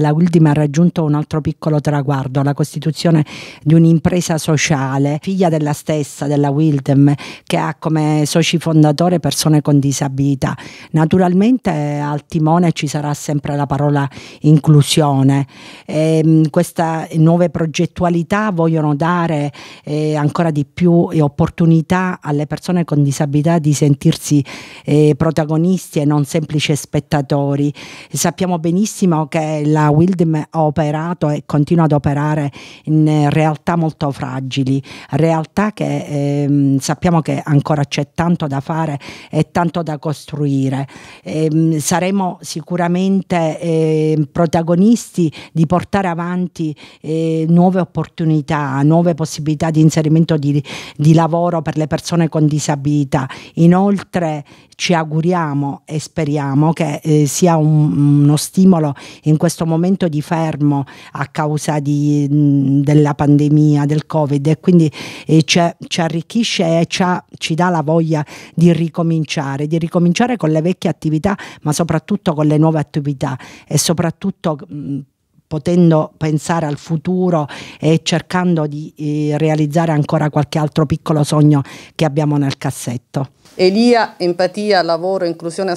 La Ultima ha raggiunto un altro piccolo traguardo, la costituzione di un'impresa sociale, figlia della stessa, della Wildem, che ha come soci fondatore persone con disabilità. Naturalmente al timone ci sarà sempre la parola inclusione. Ehm, queste nuove progettualità vogliono dare eh, ancora di più eh, opportunità alle persone con disabilità di sentirsi eh, protagonisti e non semplici spettatori. Sappiamo benissimo che la la Wildem ha operato e continua ad operare in realtà molto fragili, realtà che ehm, sappiamo che ancora c'è tanto da fare e tanto da costruire. Ehm, saremo sicuramente eh, protagonisti di portare avanti eh, nuove opportunità, nuove possibilità di inserimento di, di lavoro per le persone con disabilità. Inoltre ci auguriamo e speriamo che eh, sia un, uno stimolo in questo momento momento di fermo a causa di, della pandemia, del Covid e quindi eh, ci, ci, arricchisce e ci, ci dà la voglia di ricominciare, di ricominciare con le vecchie attività ma soprattutto con le nuove attività e soprattutto mh, potendo pensare al futuro e cercando di eh, realizzare ancora qualche altro piccolo sogno che abbiamo nel cassetto. Elia, empatia, lavoro, inclusione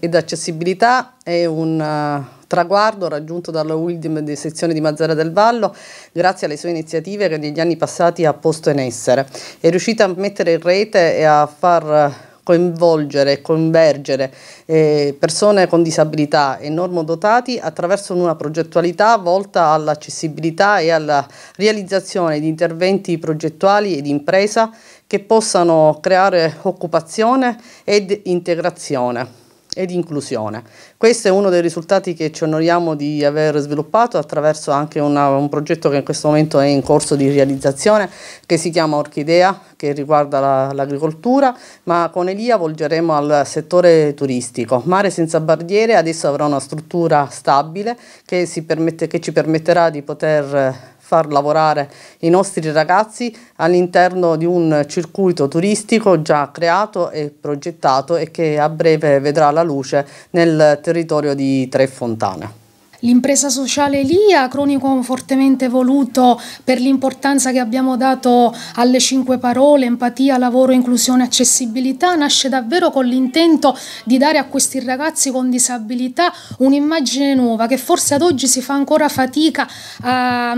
ed accessibilità è un uh, traguardo raggiunto dalla Wildim di sezione di Mazzara del Vallo grazie alle sue iniziative che negli anni passati ha posto in essere. È riuscita a mettere in rete e a far coinvolgere, e convergere eh, persone con disabilità e normodotati attraverso una progettualità volta all'accessibilità e alla realizzazione di interventi progettuali e di impresa che possano creare occupazione ed integrazione ed inclusione. Questo è uno dei risultati che ci onoriamo di aver sviluppato attraverso anche una, un progetto che in questo momento è in corso di realizzazione che si chiama Orchidea, che riguarda l'agricoltura, ma con Elia volgeremo al settore turistico. Mare senza barriere adesso avrà una struttura stabile che, permette, che ci permetterà di poter far lavorare i nostri ragazzi all'interno di un circuito turistico già creato e progettato e che a breve vedrà la luce nel territorio di Tre Fontane. L'impresa sociale LIA, Cronico fortemente voluto per l'importanza che abbiamo dato alle cinque parole, empatia, lavoro, inclusione, accessibilità, nasce davvero con l'intento di dare a questi ragazzi con disabilità un'immagine nuova che forse ad oggi si fa ancora fatica a,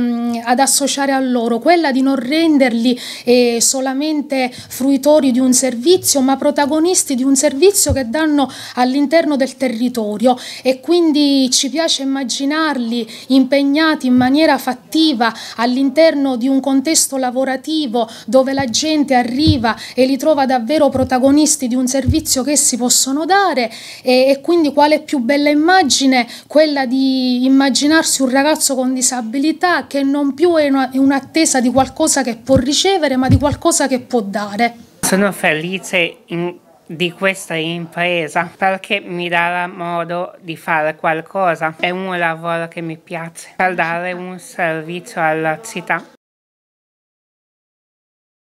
ad associare a loro, quella di non renderli eh, solamente fruitori di un servizio, ma protagonisti di un servizio che danno all'interno del territorio e quindi ci piace immaginare immaginarli impegnati in maniera fattiva all'interno di un contesto lavorativo dove la gente arriva e li trova davvero protagonisti di un servizio che essi possono dare e, e quindi quale più bella immagine quella di immaginarsi un ragazzo con disabilità che non più è un'attesa di qualcosa che può ricevere ma di qualcosa che può dare. Sono felice in di questa impresa perché mi darà modo di fare qualcosa. È un lavoro che mi piace per dare un servizio alla città.